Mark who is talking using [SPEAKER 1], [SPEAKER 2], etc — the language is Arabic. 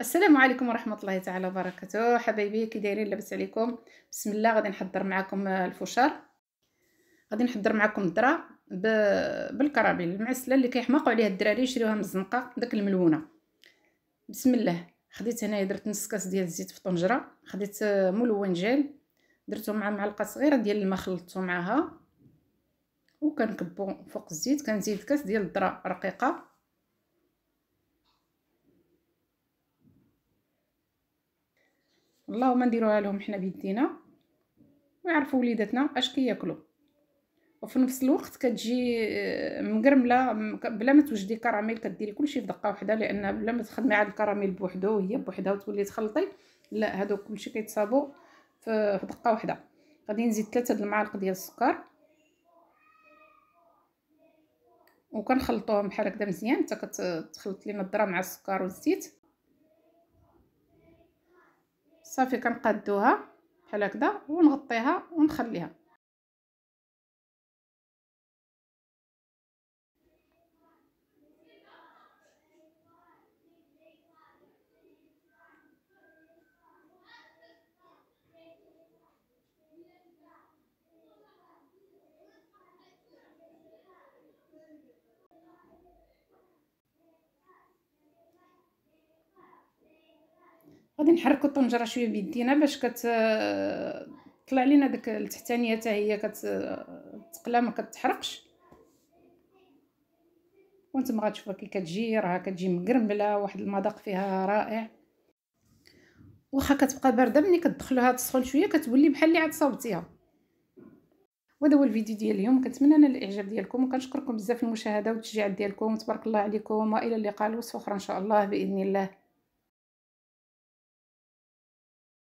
[SPEAKER 1] السلام عليكم ورحمه الله تعالى وبركاته حبايبي كي دايرين لاباس عليكم بسم الله غادي نحضر معكم الفشار غادي نحضر معكم الذره ب... بالكرابيل المعسله اللي كيحماقوا عليها الدراري يشريوها من الزنقه داك الملونه بسم الله خديت هنايا درت نص كاس ديال الزيت في طنجره خديت ملون جيل درتو مع معلقه صغيره ديال الماء خلطته معاها وكنكبو فوق الزيت كنزيد كاس ديال الذره رقيقه اللهم نديروها لهم حنا بيدينا ويعرفوا وليداتنا اش كياكلوا وفي نفس الوقت كتجي آه، مقرمله بلا ما توجدي كراميل كديري كلشي في دقه واحده لان بلا ما تخدمي عاد الكراميل بوحدو وهي بوحدها وتولي تخلطي لا هادو كلشي كيتصابوا في دقه واحده غادي نزيد ثلاثة د المعالق ديال السكر وكنخلطوهم بحال هكذا مزيان حتى كتخلط لينا الذره مع السكر والزيت صافي كنقادوها بحال هكذا ونغطيها ونخليها غادي نحركو الطنجره شويه بيدينا باش كت طلع لينا داك التحتانيه حتى هي كتقلا ما كتحرقش وانتم غتشوفوا كي كتجي راه كتجي مقرمله واحد المذاق فيها رائع واخا كتبقى بارده ملي كتدخلوها تسخن شويه كتولي بحال اللي عاد صاوبتيها وهذا هو الفيديو ديال اليوم كنتمنى انا الاعجاب ديالكم وكنشكركم بزاف المشاهده والتشجيع ديالكم تبارك الله عليكم والى اللقاء الوصفه اخرى ان شاء الله باذن الله